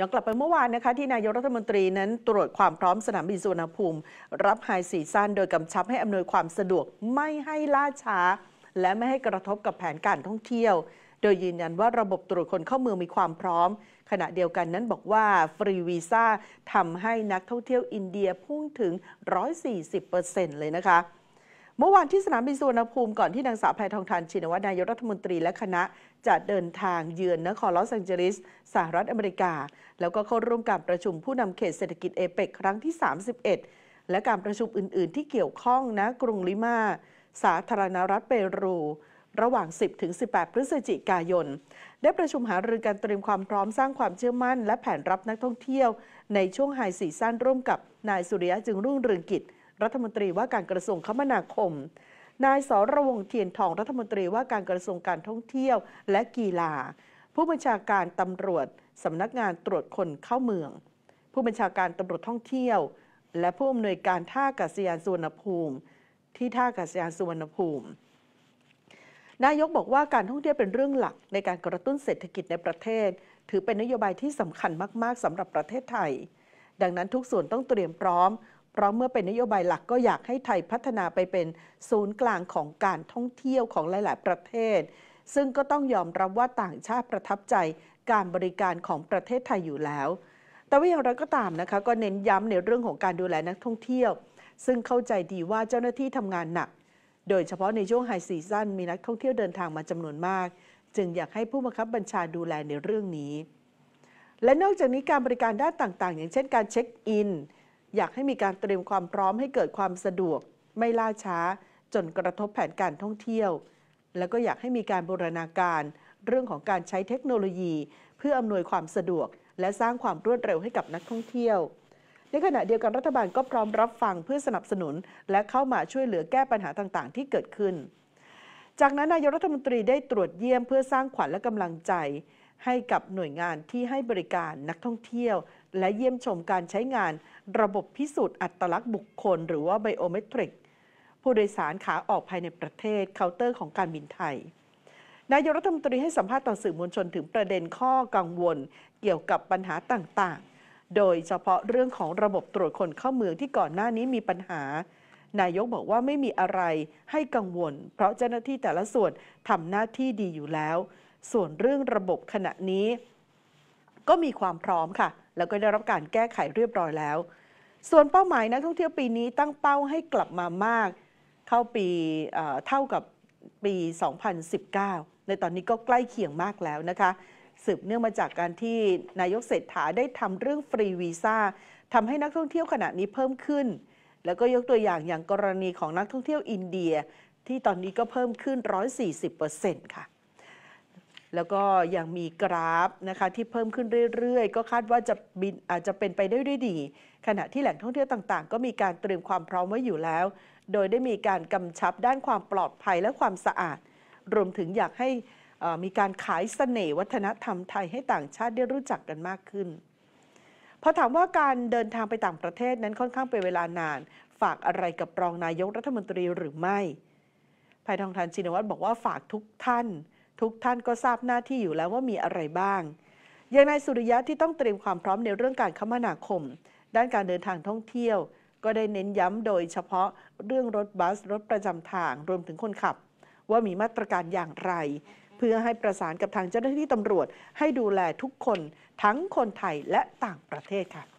ย้อนกลับไปเมื่อวานนะคะที่นายกรัฐมนตรีนั้นตรวจความพร้อมสนามบินสุวรรณภูมิ รับไฮซีซั่นโดยกำชับให้อำนวยความสะดวกไม่ให้ล่าช้า และไม่ให้กระทบกับแผนการท่องเที่ยว โดยยืนยันว่าระบบตรวจคนเข้าเมืองมีความพร้อม ขณะเดียวกันนั้นบอกว่าฟรีวีซ่าทำให้นักท่องเที่ยวอินเดียพุ่งถึง 140%เลยนะคะเมื่อวานที่สนามบินสุวรรณภูมิก่อนที่นางสาวแพทองทานชินวัฒนายกรัฐมนตรีและคณะจะเดินทางเยือนนครลอสแองเจลิส สหรัฐอเมริกา แล้วก็เข้าร่วมการประชุมผู้นำเขตเศรษฐกิจเอเปกครั้งที่ 31 และการประชุมอื่น ๆ ที่เกี่ยวข้องนะกรุงลิมา สาธารณรัฐเปรู ระหว่าง 10 ถึง 18 พฤศจิกายน ได้ประชุมหารือการเตรียมความพร้อมสร้างความเชื่อมั่น และแผนรับนักท่องเที่ยวในช่วงไฮซีซั่นร่วมกับนายสุริยะจึงรุ่งเรืองกิจรัฐมนตรีว่าการกระทรวงคมนาคม นายสรวงเทียนทองรัฐมนตรีว่าการกระทรวงการท่องเที่ยวและกีฬา ผู้บัญชาการตำรวจสำนักงานตรวจคนเข้าเมือง ผู้บัญชาการตำรวจท่องเที่ยว และผู้อำนวยการท่าอากาศยานสุวรรณภูมิ ที่ท่าอากาศยานสุวรรณภูมิ นายกบอกว่าการท่องเที่ยวเป็นเรื่องหลักในการกระตุ้นเศรษฐกิจในประเทศ ถือเป็นนโยบายที่สำคัญมาก ๆสำหรับประเทศไทย ดังนั้นทุกส่วนต้องเตรียมพร้อมเพราะเมื่อเป็นนโยบายหลักก็อยากให้ไทยพัฒนาไปเป็นศูนย์กลางของการท่องเที่ยวของหลายๆ ประเทศ ซึ่งก็ต้องยอมรับว่าต่างชาติประทับใจการบริการของประเทศไทยอยู่แล้ว แต่ว่าอย่างไรก็ตามนะคะ ก็เน้นย้ำในเรื่องของการดูแลนักท่องเที่ยว ซึ่งเข้าใจดีว่าเจ้าหน้าที่ทำงานหนัก โดยเฉพาะในช่วงไฮซีซั่นมีนักท่องเที่ยวเดินทางมาจำนวนมาก จึงอยากให้ผู้บังคับบัญชาดูแลในเรื่องนี้ และนอกจากนี้การบริการด้านต่าง ๆ อย่างเช่น การเช็คอินอยากให้มีการเตรียมความพร้อมให้เกิดความสะดวก ไม่ล่าช้า จนกระทบแผนการท่องเที่ยว แล้วก็อยากให้มีการบูรณาการ เรื่องของการใช้เทคโนโลยี เพื่ออำนวยความสะดวก และสร้างความรวดเร็วให้กับนักท่องเที่ยว ในขณะเดียวกันรัฐบาลก็พร้อมรับฟังเพื่อสนับสนุนและเข้ามาช่วยเหลือแก้ปัญหาต่าง ๆ ที่เกิดขึ้น จากนั้นนายรัฐมนตรีได้ตรวจเยี่ยมเพื่อสร้างขวัญและกำลังใจ ให้กับหน่วยงานที่ให้บริการนักท่องเที่ยวและเยี่ยมชมการใช้งาน ระบบพิสูจน์อัตลักษณ์บุคคล หรือว่าไบโอเมตริกผู้โดยสารขาออกภายในประเทศเคาน์เตอร์ของการบินไทย นายกรัฐมนตรีให้สัมภาษณ์ต่อสื่อมวลชนถึงประเด็นข้อกังวลเกี่ยวกับปัญหาต่างๆ โดยเฉพาะเรื่องของระบบตรวจคนเข้าเมืองที่ก่อนหน้านี้มีปัญหา นายกบอกว่าไม่มีอะไรให้กังวล เพราะเจ้าหน้าที่แต่ละส่วนทำหน้าที่ดีอยู่แล้ว ส่วนเรื่องระบบขณะนี้ ก็มีความพร้อมค่ะแล้วก็ได้รับการแก้ไขเรียบร้อยแล้ว ส่วนเป้าหมายนักท่องเที่ยวปีนี้ตั้งเป้าให้กลับมามาก เข้าปีเท่ากับปี 2019 ในตอนนี้ก็ใกล้เคียงมากแล้วนะคะ สืบเนื่องมาจากการที่นายกเศรษฐาได้ทำเรื่องฟรีวีซ่าทำให้นักท่องเที่ยวขณะนี้เพิ่มขึ้น แล้วก็ยกตัวอย่างอย่างกรณีของนักท่องเที่ยวอินเดีย ที่ตอนนี้ก็เพิ่มขึ้น 140%ค่ะแล้วก็ยังมีกราฟนะคะที่เพิ่มขึ้นเรื่อยๆ ก็คาดว่าจะบินอาจจะเป็นไปได้ด้วยดีขณะที่แหล่งท่องเที่ยวต่างๆ ก็มีการเตรียมความพร้อมไว้อยู่แล้ว โดยได้มีการกำชับด้านความปลอดภัยและความสะอาด รวมถึงอยากให้มีการขายสเสน่ห์วัฒนธรรมไทยให้ต่างชาติได้รู้จักกันมากขึ้นพอถามว่าการเดินทางไปต่างประเทศนั้นค่อนข้างเป็นเวลานาน ฝากอะไรกับรองนายกรัฐมนตรีหรือไม่ ภายทองทานชินวัตรบอกว่าฝากทุกท่านทุกท่านก็ทราบหน้าที่อยู่แล้วว่ามีอะไรบ้างอย่างนายสุริยะที่ต้องเตรียมความพร้อมในเรื่องการคมนาคม ด้านการเดินทางท่องเที่ยวก็ได้เน้นย้ำโดยเฉพาะเรื่องรถบัสรถประจำทางรวมถึงคนขับ ว่ามีมาตรการอย่างไร เพื่อให้ประสานกับทางเจ้าหน้าที่ตำรวจให้ดูแลทุกคนทั้งคนไทยและต่างประเทศค่ะ